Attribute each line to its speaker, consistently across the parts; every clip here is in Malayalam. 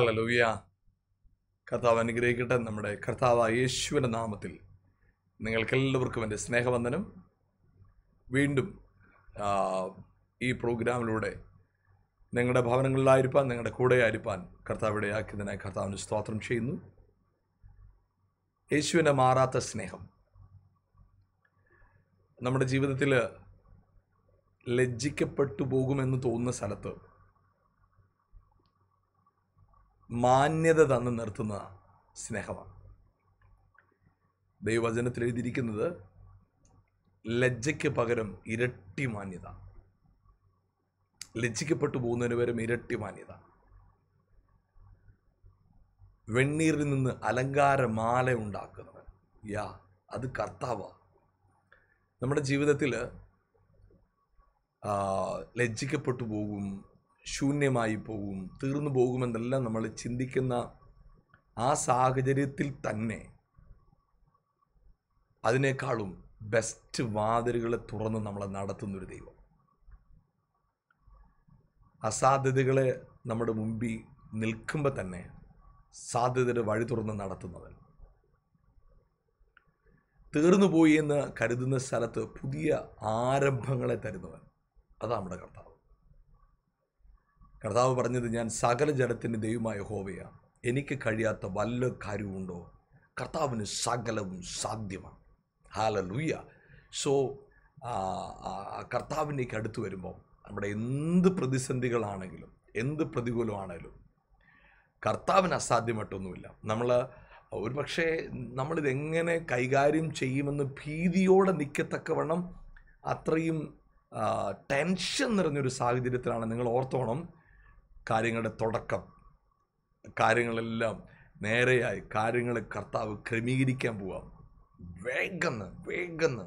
Speaker 1: ഹാലലുവിയ കർത്താവ് അനുഗ്രഹിക്കട്ടെ നമ്മുടെ കർത്താവ് യേശുവിൻ്റെ നാമത്തിൽ നിങ്ങൾക്കെല്ലാവർക്കും എൻ്റെ സ്നേഹവന്ദനം വീണ്ടും ഈ പ്രോഗ്രാമിലൂടെ നിങ്ങളുടെ ഭവനങ്ങളിലായിരിക്കാൻ നിങ്ങളുടെ കൂടെ ആയിരിക്കാൻ കർത്താവിടെ ആക്കിയതിനായി കർത്താവിന് സ്തോത്രം ചെയ്യുന്നു യേശുവിൻ്റെ മാറാത്ത സ്നേഹം നമ്മുടെ ജീവിതത്തിൽ ലജ്ജിക്കപ്പെട്ടു പോകുമെന്ന് തോന്നുന്ന സ്ഥലത്ത് മാന്യത തന്ന് നിർത്തുന്ന സ്നേഹമാണ് ദൈവചനത്തിൽ എഴുതിയിരിക്കുന്നത് ലജ്ജയ്ക്ക് പകരം ഇരട്ടി മാന്യത ലജ്ജിക്കപ്പെട്ടു പോകുന്നതിന് പകരം ഇരട്ടി മാന്യത വെണ്ണീരിൽ നിന്ന് അലങ്കാരമാല ഉണ്ടാക്കുന്നവൻ യാ അത് കർത്താവ നമ്മുടെ ജീവിതത്തിൽ ലജ്ജിക്കപ്പെട്ടു പോകും ശൂന്യമായി പോകും തീർന്നു പോകുമെന്നെല്ലാം നമ്മൾ ചിന്തിക്കുന്ന ആ സാഹചര്യത്തിൽ തന്നെ അതിനേക്കാളും ബെസ്റ്റ് വാതിലുകളെ തുറന്ന് നമ്മളെ നടത്തുന്നൊരു ദൈവം അസാധ്യതകളെ നമ്മുടെ മുമ്പിൽ നിൽക്കുമ്പോൾ തന്നെ സാധ്യതയുടെ വഴി തുറന്ന് നടത്തുന്നവൻ തീർന്നു പോയി എന്ന് കരുതുന്ന സ്ഥലത്ത് പുതിയ ആരംഭങ്ങളെ തരുന്നവൻ അതാണ് നമ്മുടെ കർത്താവ് കർത്താവ് പറഞ്ഞത് ഞാൻ സകല ജഡത്തിൻ്റെ ദൈവമായ ഹോവയാണ് എനിക്ക് കഴിയാത്ത വല്ല കാര്യവുമുണ്ടോ കർത്താവിന് സകലവും സാധ്യമാണ് ഹാല ലൂയ സോ കർത്താവിനേക്ക് അടുത്ത് വരുമ്പോൾ നമ്മുടെ എന്ത് പ്രതിസന്ധികളാണെങ്കിലും എന്ത് പ്രതികൂലമാണെങ്കിലും കർത്താവിന് അസാധ്യമായിട്ടൊന്നുമില്ല നമ്മൾ ഒരു പക്ഷേ നമ്മളിതെങ്ങനെ കൈകാര്യം ചെയ്യുമെന്ന് ഭീതിയോടെ നിൽക്കത്തക്കവണ്ണം അത്രയും ടെൻഷൻ നിറഞ്ഞൊരു സാഹചര്യത്തിലാണ് നിങ്ങൾ ഓർത്തോണം കാര്യങ്ങളുടെ തുടക്കം കാര്യങ്ങളെല്ലാം നേരെയായി കാര്യങ്ങൾ കർത്താവ് ക്രമീകരിക്കാൻ പോവാം വേഗന്ന് വേഗന്ന്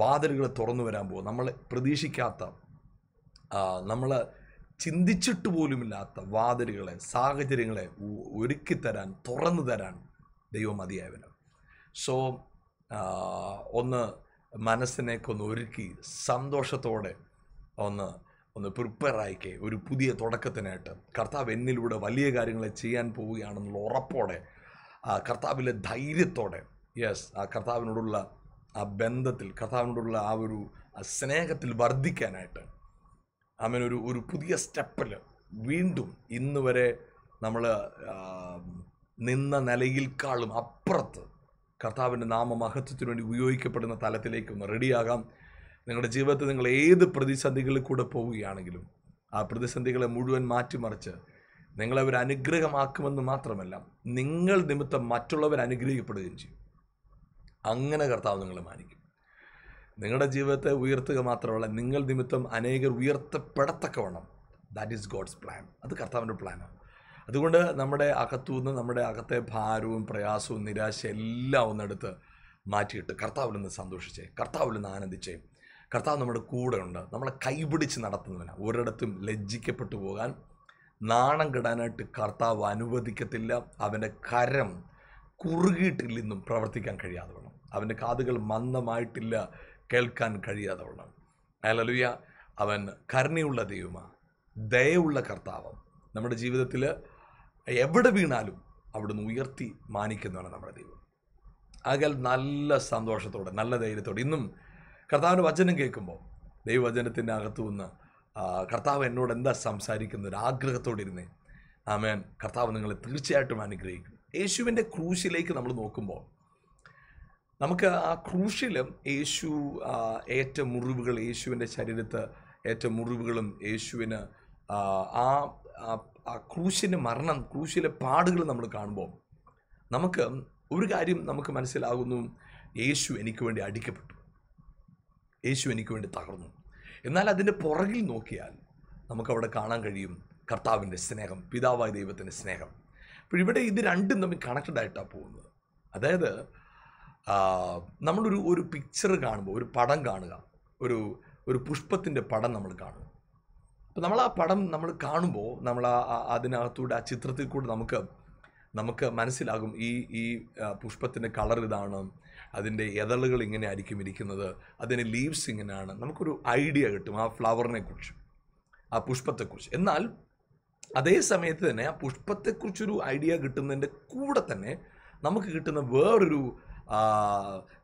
Speaker 1: വാതിലുകൾ തുറന്നു വരാൻ പോകും നമ്മൾ പ്രതീക്ഷിക്കാത്ത നമ്മൾ ചിന്തിച്ചിട്ട് പോലുമില്ലാത്ത വാതിലുകളെ സാഹചര്യങ്ങളെ ഒരുക്കി തരാൻ തുറന്നു തരാൻ ദൈവം മതിയായവന് സോ ഒന്ന് മനസ്സിനെയൊക്കെ ഒരുക്കി സന്തോഷത്തോടെ ഒന്ന് ഒന്ന് പ്രിപ്പയർ ആയിക്കേ ഒരു പുതിയ തുടക്കത്തിനായിട്ട് കർത്താവ് എന്നിലൂടെ വലിയ കാര്യങ്ങളെ ചെയ്യാൻ പോവുകയാണെന്നുള്ള ഉറപ്പോടെ ആ കർത്താവിലെ ധൈര്യത്തോടെ യെസ് ആ കർത്താവിനോടുള്ള ആ ബന്ധത്തിൽ കർത്താവിനോടുള്ള ആ ഒരു സ്നേഹത്തിൽ വർദ്ധിക്കാനായിട്ട് അവൻ ഒരു ഒരു പുതിയ സ്റ്റെപ്പിൽ വീണ്ടും ഇന്ന് വരെ നമ്മൾ നിന്ന നിലയിൽക്കാളും അപ്പുറത്ത് കർത്താവിൻ്റെ മഹത്വത്തിനു വേണ്ടി ഉപയോഗിക്കപ്പെടുന്ന തലത്തിലേക്ക് റെഡിയാകാം നിങ്ങളുടെ ജീവിതത്തിൽ നിങ്ങൾ ഏത് പ്രതിസന്ധികളിൽ കൂടെ പോവുകയാണെങ്കിലും ആ പ്രതിസന്ധികളെ മുഴുവൻ മാറ്റിമറിച്ച് നിങ്ങളെ ഒരു അനുഗ്രഹമാക്കുമെന്ന് മാത്രമല്ല നിങ്ങൾ നിമിത്തം മറ്റുള്ളവർ അനുഗ്രഹിക്കപ്പെടുകയും ചെയ്യും അങ്ങനെ കർത്താവ് നിങ്ങളെ മാനിക്കും നിങ്ങളുടെ ജീവിതത്തെ ഉയർത്തുക മാത്രമല്ല നിങ്ങൾ നിമിത്തം അനേകർ ഉയർത്തപ്പെടത്തക്കവണ്ണം ദാറ്റ് ഈസ് ഗോഡ്സ് പ്ലാൻ അത് കർത്താവിൻ്റെ പ്ലാനാണ് അതുകൊണ്ട് നമ്മുടെ അകത്തുനിന്ന് നമ്മുടെ അകത്തെ ഭാരവും പ്രയാസവും നിരാശ എല്ലാം ഒന്നെടുത്ത് മാറ്റിയിട്ട് കർത്താവിൽ നിന്ന് സന്തോഷിച്ചേ കർത്താവിൽ നിന്ന് ആനന്ദിച്ചേ കർത്താവ് നമ്മുടെ കൂടെ ഉണ്ട് നമ്മളെ കൈപിടിച്ച് നടത്തുന്നതിന് ഒരിടത്തും ലജ്ജിക്കപ്പെട്ടു പോകാൻ നാണം കിടാനായിട്ട് കർത്താവ് അനുവദിക്കത്തില്ല അവൻ്റെ കരം കുറുകിയിട്ടില്ലെന്നും പ്രവർത്തിക്കാൻ കഴിയാതെ വേണം അവൻ്റെ കാതുകൾ മന്ദമായിട്ടില്ല കേൾക്കാൻ കഴിയാതെ വേണം അയാലലുയ അവൻ കരുണയുള്ള ദൈവമാണ് ദയയുള്ള കർത്താവ് നമ്മുടെ ജീവിതത്തിൽ എവിടെ വീണാലും അവിടുന്ന് ഉയർത്തി മാനിക്കുന്നതാണ് നമ്മുടെ ദൈവം ആകയാൽ നല്ല സന്തോഷത്തോടെ നല്ല ധൈര്യത്തോടെ ഇന്നും കർത്താവിൻ്റെ വചനം കേൾക്കുമ്പോൾ ദൈവവചനത്തിൻ്റെ അകത്തു നിന്ന് കർത്താവ് എന്നോട് എന്താ സംസാരിക്കുന്ന ഒരു ആഗ്രഹത്തോടെ ഇരുന്നേ ആമേൻ കർത്താവ് നിങ്ങളെ തീർച്ചയായിട്ടും അനുഗ്രഹിക്കും യേശുവിൻ്റെ ക്രൂശിലേക്ക് നമ്മൾ നോക്കുമ്പോൾ നമുക്ക് ആ ക്രൂശിലും യേശു ഏറ്റ മുറിവുകൾ യേശുവിൻ്റെ ശരീരത്ത് ഏറ്റ മുറിവുകളും യേശുവിന് ആ ക്രൂശിൻ്റെ മരണം ക്രൂശിലെ പാടുകൾ നമ്മൾ കാണുമ്പോൾ നമുക്ക് ഒരു കാര്യം നമുക്ക് മനസ്സിലാകുന്നു യേശു എനിക്ക് വേണ്ടി അടിക്കപ്പെട്ടു യേശു എനിക്ക് വേണ്ടി തകർന്നു എന്നാൽ അതിൻ്റെ പുറകിൽ നോക്കിയാൽ നമുക്കവിടെ കാണാൻ കഴിയും കർത്താവിൻ്റെ സ്നേഹം പിതാവായ ദൈവത്തിൻ്റെ സ്നേഹം അപ്പോൾ ഇവിടെ ഇത് രണ്ടും തമ്മിൽ കണക്റ്റഡ് ആയിട്ടാണ് പോകുന്നത് അതായത് നമ്മളൊരു ഒരു പിക്ചർ കാണുമ്പോൾ ഒരു പടം കാണുക ഒരു ഒരു പുഷ്പത്തിൻ്റെ പടം നമ്മൾ കാണും അപ്പോൾ നമ്മൾ ആ പടം നമ്മൾ കാണുമ്പോൾ നമ്മൾ ആ അതിനകത്തൂടെ ആ ചിത്രത്തിൽ കൂടെ നമുക്ക് നമുക്ക് മനസ്സിലാകും ഈ ഈ പുഷ്പത്തിൻ്റെ കളർ ഇതാണ് അതിൻ്റെ എതളുകൾ ഇങ്ങനെ ആയിരിക്കും ഇരിക്കുന്നത് അതിൻ്റെ ലീവ്സ് ഇങ്ങനെയാണ് നമുക്കൊരു ഐഡിയ കിട്ടും ആ ഫ്ലവറിനെ കുറിച്ച് ആ പുഷ്പത്തെക്കുറിച്ച് എന്നാൽ അതേ സമയത്ത് തന്നെ ആ പുഷ്പത്തെക്കുറിച്ചൊരു ഐഡിയ കിട്ടുന്നതിൻ്റെ കൂടെ തന്നെ നമുക്ക് കിട്ടുന്ന വേറൊരു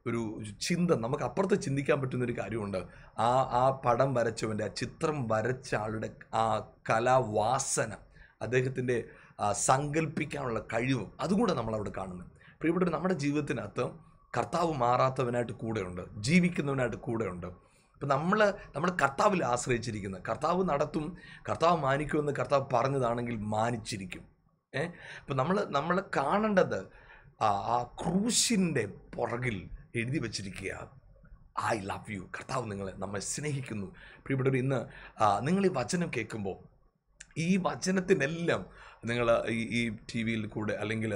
Speaker 1: ഒരു ചിന്ത നമുക്ക് അപ്പുറത്ത് ചിന്തിക്കാൻ പറ്റുന്ന ഒരു കാര്യമുണ്ട് ആ ആ പടം വരച്ചവൻ്റെ ആ ചിത്രം വരച്ച ആളുടെ ആ കലാവാസന അദ്ദേഹത്തിൻ്റെ സങ്കല്പിക്കാനുള്ള കഴിവും അതുകൂടെ നമ്മൾ അവിടെ കാണുന്നത് അപ്പോൾ നമ്മുടെ ജീവിതത്തിനകത്ത് കർത്താവ് മാറാത്തവനായിട്ട് കൂടെയുണ്ട് ജീവിക്കുന്നവനായിട്ട് കൂടെയുണ്ട് അപ്പം നമ്മൾ നമ്മൾ കർത്താവിൽ ആശ്രയിച്ചിരിക്കുന്നത് കർത്താവ് നടത്തും കർത്താവ് മാനിക്കുമെന്ന് കർത്താവ് പറഞ്ഞതാണെങ്കിൽ മാനിച്ചിരിക്കും ഏ അപ്പം നമ്മൾ നമ്മൾ കാണേണ്ടത് ആ ക്രൂശിൻ്റെ പുറകിൽ എഴുതി വച്ചിരിക്കുക ഐ ലവ് യു കർത്താവ് നിങ്ങളെ നമ്മൾ സ്നേഹിക്കുന്നു പ്രിയപ്പെട്ടവർ ഇന്ന് നിങ്ങൾ ഈ വചനം കേൾക്കുമ്പോൾ ഈ വചനത്തിനെല്ലാം നിങ്ങൾ ഈ ടി വിയിൽ കൂടെ അല്ലെങ്കിൽ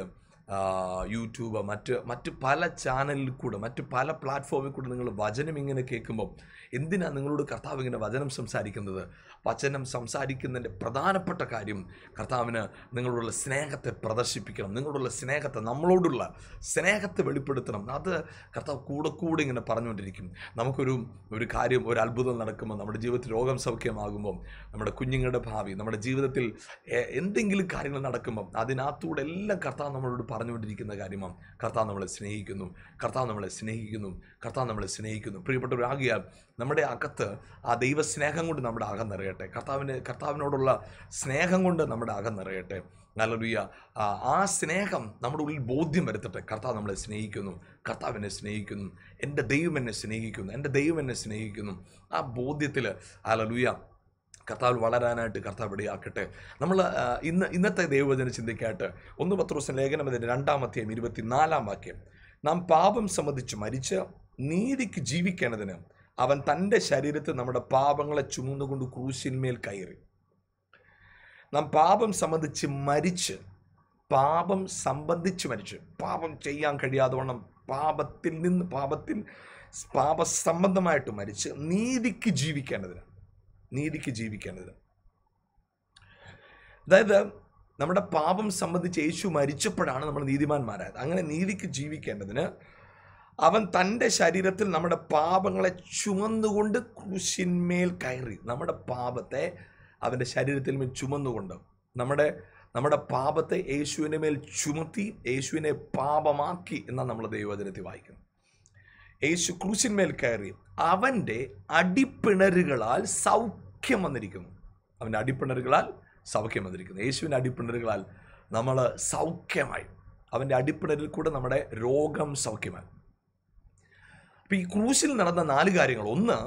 Speaker 1: യൂട്യൂബ് മറ്റ് മറ്റ് പല ചാനലിൽ കൂടെ മറ്റ് പല പ്ലാറ്റ്ഫോമിൽ കൂടെ നിങ്ങൾ വചനം ഇങ്ങനെ കേൾക്കുമ്പോൾ എന്തിനാണ് നിങ്ങളോട് കർത്താവ് ഇങ്ങനെ വചനം സംസാരിക്കുന്നത് വചനം സംസാരിക്കുന്നതിൻ്റെ പ്രധാനപ്പെട്ട കാര്യം കർത്താവിന് നിങ്ങളോടുള്ള സ്നേഹത്തെ പ്രദർശിപ്പിക്കണം നിങ്ങളോടുള്ള സ്നേഹത്തെ നമ്മളോടുള്ള സ്നേഹത്തെ വെളിപ്പെടുത്തണം അത് കർത്താവ് കൂടെ കൂടെ ഇങ്ങനെ പറഞ്ഞുകൊണ്ടിരിക്കും നമുക്കൊരു ഒരു കാര്യം ഒരു അത്ഭുതം നടക്കുമ്പോൾ നമ്മുടെ ജീവിതത്തിൽ രോഗം സൗഖ്യമാകുമ്പോൾ നമ്മുടെ കുഞ്ഞുങ്ങളുടെ ഭാവി നമ്മുടെ ജീവിതത്തിൽ എന്തെങ്കിലും കാര്യങ്ങൾ നടക്കുമ്പോൾ അതിനകത്തൂടെ എല്ലാം കർത്താവ് നമ്മളോട് പറഞ്ഞുകൊണ്ടിരിക്കുന്ന കാര്യമാണ് കർത്താവ് നമ്മളെ സ്നേഹിക്കുന്നു കർത്താവ് നമ്മളെ സ്നേഹിക്കുന്നു കർത്താവ് നമ്മളെ സ്നേഹിക്കുന്നു ആകിയാൽ നമ്മുടെ അകത്ത് ആ ദൈവസ്നേഹം കൊണ്ട് നമ്മുടെ അകം നിറയട്ടെ കർത്താവിന് കർത്താവിനോടുള്ള സ്നേഹം കൊണ്ട് നമ്മുടെ അകം നിറയട്ടെ നല്ലൊരുയ ആ സ്നേഹം നമ്മുടെ ഉള്ളിൽ ബോധ്യം വരുത്തട്ടെ കർത്താവ് നമ്മളെ സ്നേഹിക്കുന്നു കർത്താവ് എന്നെ സ്നേഹിക്കുന്നു എൻ്റെ ദൈവം എന്നെ സ്നേഹിക്കുന്നു എൻ്റെ ദൈവം എന്നെ സ്നേഹിക്കുന്നു ആ ബോധ്യത്തിൽ അലലുയ കർത്താവ് വളരാനായിട്ട് കർത്താവ് ഇടയാക്കട്ടെ നമ്മൾ ഇന്ന് ഇന്നത്തെ ദൈവവചന ചിന്തയ്ക്കായിട്ട് ഒന്ന് ദിവസം ലേഖനം അതിൻ്റെ രണ്ടാമത്തെയും ഇരുപത്തിനാലാം വാക്യം നാം പാപം സംബന്ധിച്ച് മരിച്ച് നീതിക്ക് ജീവിക്കേണ്ടതിന് അവൻ തൻ്റെ ശരീരത്തിൽ നമ്മുടെ പാപങ്ങളെ ചുമന്നുകൊണ്ട് ക്രൂശിന്മേൽ കയറി നാം പാപം സംബന്ധിച്ച് മരിച്ച് പാപം സംബന്ധിച്ച് മരിച്ച് പാപം ചെയ്യാൻ കഴിയാതോണം പാപത്തിൽ നിന്ന് പാപത്തിൽ പാപസംബന്ധമായിട്ട് മരിച്ച് നീതിക്ക് ജീവിക്കേണ്ടതിനാണ് നീതിക്ക് ജീവിക്കേണ്ടത് അതായത് നമ്മുടെ പാപം സംബന്ധിച്ച് യേശു മരിച്ചപ്പോഴാണ് നമ്മൾ നീതിമാന്മാരായത് അങ്ങനെ നീതിക്ക് ജീവിക്കേണ്ടതിന് അവൻ തൻ്റെ ശരീരത്തിൽ നമ്മുടെ പാപങ്ങളെ ചുമന്നുകൊണ്ട് ക്രൂശിന്മേൽ കയറി നമ്മുടെ പാപത്തെ അവൻ്റെ ശരീരത്തിൽ മേൽ ചുമന്നുകൊണ്ട് നമ്മുടെ നമ്മുടെ പാപത്തെ യേശുവിൻ്റെ മേൽ ചുമത്തി യേശുവിനെ പാപമാക്കി എന്നാണ് നമ്മൾ ദൈവവചനത്തിൽ വായിക്കുന്നത് യേശു ക്രൂശിന്മേൽ കയറി അവൻ്റെ അടിപ്പിണരുകളാൽ സൗ സൗഖ്യം വന്നിരിക്കുന്നു അവൻ്റെ അടിപ്പിണറുകളാൽ സൗഖ്യം വന്നിരിക്കുന്നു യേശുവിൻ്റെ അടിപ്പിണറുകളാൽ നമ്മൾ സൗഖ്യമായി അവൻ്റെ അടിപ്പിണരിൽ കൂടെ നമ്മുടെ രോഗം സൗഖ്യമായി അപ്പോൾ ഈ ക്രൂശിൽ നടന്ന നാല് കാര്യങ്ങൾ ഒന്ന്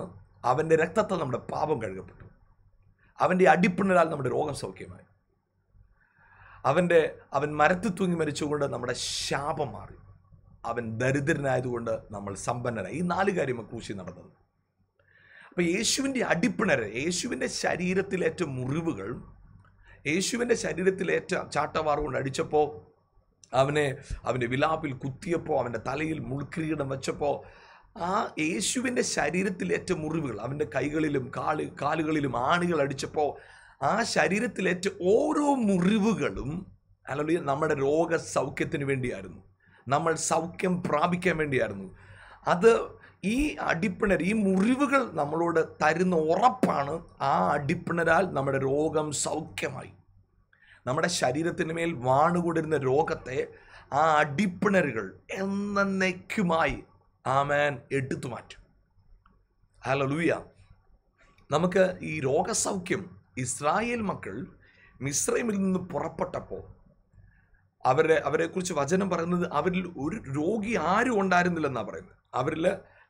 Speaker 1: അവൻ്റെ രക്തത്തെ നമ്മുടെ പാപം കഴുകപ്പെട്ടു അവൻ്റെ അടിപ്പിണരാൽ നമ്മുടെ രോഗം സൗഖ്യമായി അവൻ്റെ അവൻ മരത്തിൽ തൂങ്ങി മരിച്ചുകൊണ്ട് നമ്മുടെ ശാപം മാറി അവൻ ദരിദ്രനായതുകൊണ്ട് നമ്മൾ സമ്പന്നരായി ഈ നാല് കാര്യമാണ് ക്രൂശി നടന്നത് ഇപ്പം യേശുവിൻ്റെ അടിപ്പിണര് യേശുവിൻ്റെ ശരീരത്തിലേറ്റ മുറിവുകൾ യേശുവിൻ്റെ ശരീരത്തിലേറ്റ ചാട്ടവാറ് കൊണ്ട് അടിച്ചപ്പോൾ അവനെ അവൻ്റെ വിലാപ്പിൽ കുത്തിയപ്പോൾ അവൻ്റെ തലയിൽ മുൾക്രീടം വെച്ചപ്പോൾ ആ യേശുവിൻ്റെ ശരീരത്തിലേറ്റ മുറിവുകൾ അവൻ്റെ കൈകളിലും കാളി കാലുകളിലും ആണികൾ അടിച്ചപ്പോൾ ആ ശരീരത്തിലേറ്റ ഓരോ മുറിവുകളും അല്ലെങ്കിൽ നമ്മുടെ രോഗസൗഖ്യത്തിന് വേണ്ടിയായിരുന്നു നമ്മൾ സൗഖ്യം പ്രാപിക്കാൻ വേണ്ടിയായിരുന്നു അത് ഈ അടിപ്പിണർ ഈ മുറിവുകൾ നമ്മളോട് തരുന്ന ഉറപ്പാണ് ആ അടിപ്പിണരാൽ നമ്മുടെ രോഗം സൗഖ്യമായി നമ്മുടെ ശരീരത്തിന് മേൽ വാണുകൂടിരുന്ന രോഗത്തെ ആ അടിപ്പിണരുകൾ എന്നേക്കുമായി ആമേൻ എടുത്തു മാറ്റും ഹലോ ലൂയ നമുക്ക് ഈ രോഗസൗഖ്യം ഇസ്രായേൽ മക്കൾ മിശ്രമിൽ നിന്ന് പുറപ്പെട്ടപ്പോൾ അവരെ അവരെക്കുറിച്ച് വചനം പറയുന്നത് അവരിൽ ഒരു രോഗി ആരും ഉണ്ടായിരുന്നില്ലെന്നാണ് പറയുന്നത് അവരിൽ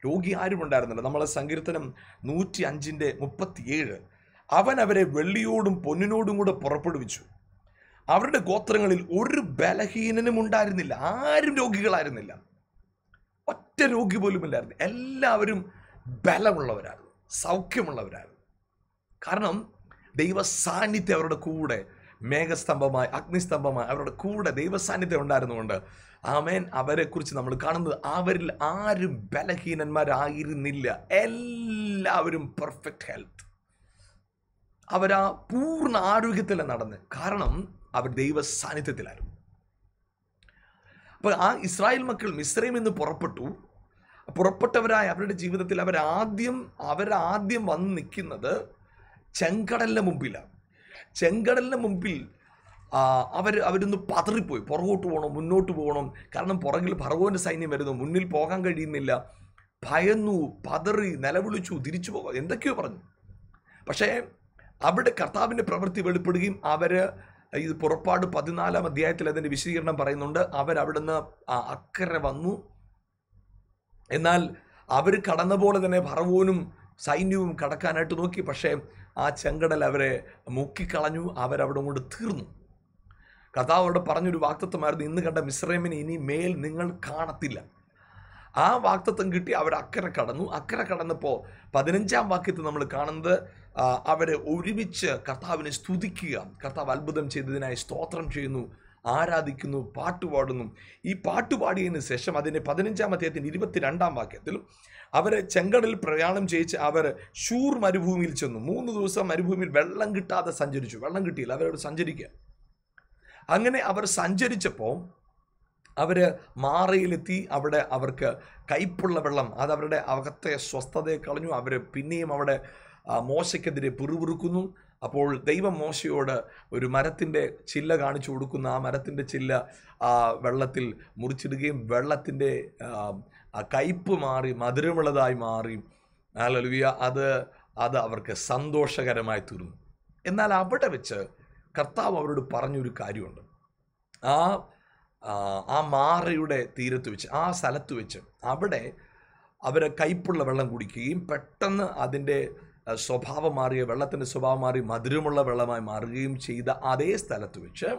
Speaker 1: രോഗി ആരും ഉണ്ടായിരുന്നില്ല നമ്മളെ സങ്കീർത്തനം നൂറ്റി അഞ്ചിൻ്റെ മുപ്പത്തിയേഴ് അവൻ അവരെ വെള്ളിയോടും പൊന്നിനോടും കൂടെ പുറപ്പെടുവിച്ചു അവരുടെ ഗോത്രങ്ങളിൽ ഒരു ബലഹീനനും ഉണ്ടായിരുന്നില്ല ആരും രോഗികളായിരുന്നില്ല ഒറ്റ രോഗി പോലും ഇല്ലായിരുന്നു എല്ലാവരും ബലമുള്ളവരായിരുന്നു സൗഖ്യമുള്ളവരായിരുന്നു കാരണം ദൈവ സാന്നിധ്യം അവരുടെ കൂടെ മേഘസ്തംഭമായി അഗ്നിസ്തംഭമായി അവരുടെ കൂടെ ദൈവസാന്നിധ്യം ഉണ്ടായിരുന്നുകൊണ്ട് ആമേൻ അവരെക്കുറിച്ച് നമ്മൾ കാണുന്നത് അവരിൽ ആരും ബലഹീനന്മാരായിരുന്നില്ല എല്ലാവരും പെർഫെക്റ്റ് ഹെൽത്ത് അവരാ പൂർണ്ണ ആരോഗ്യത്തിൽ നടന്ന് കാരണം അവർ ദൈവ സാന്നിധ്യത്തിലായിരുന്നു അപ്പോൾ ആ ഇസ്രായേൽ മക്കൾ മിശ്രയിൽ നിന്ന് പുറപ്പെട്ടു പുറപ്പെട്ടവരായ അവരുടെ ജീവിതത്തിൽ അവരാദ്യം അവരാദ്യം വന്ന് നിൽക്കുന്നത് ചെങ്കടലിൻ്റെ മുമ്പിലാണ് ചെങ്കടലിന് മുമ്പിൽ അവർ അവരൊന്ന് പതറിപ്പോയി പുറകോട്ട് പോകണം മുന്നോട്ട് പോകണം കാരണം പുറകിൽ ഭർഗോൻ്റെ സൈന്യം വരുന്നു മുന്നിൽ പോകാൻ കഴിയുന്നില്ല ഭയന്നു പതറി നിലവിളിച്ചു തിരിച്ചു പോകാം എന്തൊക്കെയോ പറഞ്ഞു പക്ഷേ അവിടെ കർത്താവിൻ്റെ പ്രവൃത്തി വെളിപ്പെടുകയും അവർ ഇത് പുറപ്പാട് പതിനാലാം അധ്യായത്തിൽ അതിൻ്റെ വിശദീകരണം പറയുന്നുണ്ട് അവരവിടുന്ന് അക്കരെ വന്നു എന്നാൽ അവർ കടന്ന പോലെ തന്നെ ഭർവോനും സൈന്യവും കടക്കാനായിട്ട് നോക്കി പക്ഷേ ആ ചെങ്കടൽ അവരെ മുക്കിക്കളഞ്ഞു അവരവിടെ കൊണ്ട് തീർന്നു കഥാവ് അവിടെ പറഞ്ഞൊരു വാക്തത്വമായിരുന്നു ഇന്ന് കണ്ട മിശ്രമിനെ ഇനി മേൽ നിങ്ങൾ കാണത്തില്ല ആ വാക്തത്വം കിട്ടി അവർ അക്കരെ കടന്നു അക്കരെ കടന്നപ്പോൾ പതിനഞ്ചാം വാക്യത്തിൽ നമ്മൾ കാണുന്നത് അവരെ ഒരുമിച്ച് കർത്താവിനെ സ്തുതിക്കുക കർത്താവ് അത്ഭുതം ചെയ്തതിനായി സ്തോത്രം ചെയ്യുന്നു ആരാധിക്കുന്നു പാട്ടുപാടുന്നു ഈ പാട്ടുപാടിയതിന് ശേഷം അതിൻ്റെ പതിനഞ്ചാം അദ്ദേഹത്തിൻ്റെ ഇരുപത്തിരണ്ടാം വാക്യത്തിൽ അവരെ ചെങ്കടൽ പ്രയാണം ചെയ്യിച്ച് അവർ ഷൂർ മരുഭൂമിയിൽ ചെന്നു മൂന്ന് ദിവസം മരുഭൂമിയിൽ വെള്ളം കിട്ടാതെ സഞ്ചരിച്ചു വെള്ളം കിട്ടിയില്ല അവരോട് സഞ്ചരിക്കുക അങ്ങനെ അവർ സഞ്ചരിച്ചപ്പോൾ അവർ മാറയിലെത്തി അവിടെ അവർക്ക് കയ്പുള്ള വെള്ളം അതവരുടെ അവരുടെ അകത്തെ സ്വസ്ഥതയെ കളഞ്ഞു അവർ പിന്നെയും അവിടെ മോശയ്ക്കെതിരെ പിറുപിറുക്കുന്നു അപ്പോൾ ദൈവം മോശയോട് ഒരു മരത്തിൻ്റെ ചില്ല കാണിച്ചു കൊടുക്കുന്ന ആ മരത്തിൻ്റെ ചില്ല ആ വെള്ളത്തിൽ മുറിച്ചിടുകയും വെള്ളത്തിൻ്റെ കയ്പ് മാറി മധുരമുള്ളതായി മാറി അലലുവിയ അത് അത് അവർക്ക് സന്തോഷകരമായി തീർന്നു എന്നാൽ അവിടെ വെച്ച് കർത്താവ് അവരോട് പറഞ്ഞൊരു കാര്യമുണ്ട് ആ ആ മാറയുടെ തീരത്ത് വെച്ച് ആ സ്ഥലത്ത് വെച്ച് അവിടെ അവരെ കയ്പുള്ള വെള്ളം കുടിക്കുകയും പെട്ടെന്ന് അതിൻ്റെ സ്വഭാവം മാറിയ വെള്ളത്തിൻ്റെ സ്വഭാവം മാറി മധുരമുള്ള വെള്ളമായി മാറുകയും ചെയ്ത അതേ സ്ഥലത്ത് വെച്ച്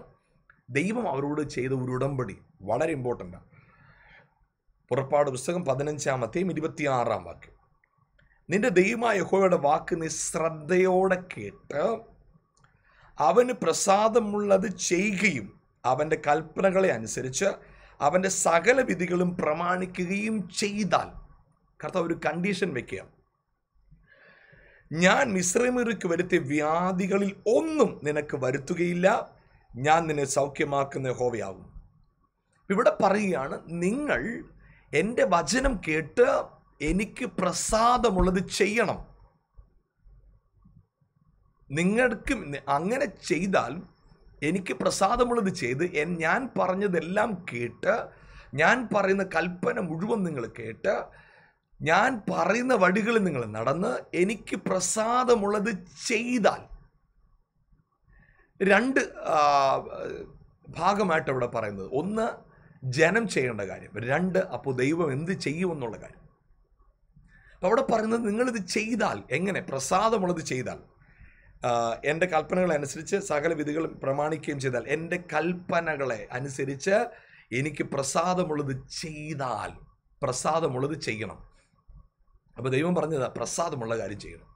Speaker 1: ദൈവം അവരോട് ചെയ്ത ഒരു ഉടമ്പടി വളരെ ഇമ്പോർട്ടൻ്റാണ് പുറപ്പാട് പുസ്തകം പതിനഞ്ചാമത്തെയും ഇരുപത്തിയാറാം വാക്യം നിന്റെ ദൈവമായ യഹോയുടെ വാക്ക് നീ ശ്രദ്ധയോടെ കേട്ട് അവന് പ്രസാദമുള്ളത് ചെയ്യുകയും അവൻ്റെ കൽപ്പനകളെ അനുസരിച്ച് അവൻ്റെ സകല വിധികളും പ്രമാണിക്കുകയും ചെയ്താൽ കർത്താവ് ഒരു കണ്ടീഷൻ വെക്കുകയാണ് ഞാൻ മിശ്രമിറിക്ക് വരുത്തിയ വ്യാധികളിൽ ഒന്നും നിനക്ക് വരുത്തുകയില്ല ഞാൻ നിന്നെ സൗഖ്യമാക്കുന്ന ഹോവയാകും ഇവിടെ പറയുകയാണ് നിങ്ങൾ എൻ്റെ വചനം കേട്ട് എനിക്ക് പ്രസാദമുള്ളത് ചെയ്യണം നിങ്ങൾക്ക് അങ്ങനെ ചെയ്താൽ എനിക്ക് പ്രസാദമുള്ളത് ചെയ്ത് ഞാൻ പറഞ്ഞതെല്ലാം കേട്ട് ഞാൻ പറയുന്ന കൽപ്പന മുഴുവൻ നിങ്ങൾ കേട്ട് ഞാൻ പറയുന്ന വഴികളിൽ നിങ്ങൾ നടന്ന് എനിക്ക് പ്രസാദമുള്ളത് ചെയ്താൽ രണ്ട് ഭാഗമായിട്ട് ഇവിടെ പറയുന്നത് ഒന്ന് ജനം ചെയ്യേണ്ട കാര്യം രണ്ട് അപ്പോൾ ദൈവം എന്ത് ചെയ്യുമെന്നുള്ള കാര്യം അപ്പോൾ അവിടെ പറയുന്നത് നിങ്ങളിത് ചെയ്താൽ എങ്ങനെ പ്രസാദമുള്ളത് ചെയ്താൽ എൻ്റെ കൽപ്പനകൾ അനുസരിച്ച് സകല വിധികളും പ്രമാണിക്കുകയും ചെയ്താൽ എൻ്റെ കൽപ്പനകളെ അനുസരിച്ച് എനിക്ക് പ്രസാദമുള്ളത് ചെയ്താൽ പ്രസാദമുള്ളത് ചെയ്യണം അപ്പോൾ ദൈവം പറഞ്ഞത് പ്രസാദമുള്ള കാര്യം ചെയ്യണം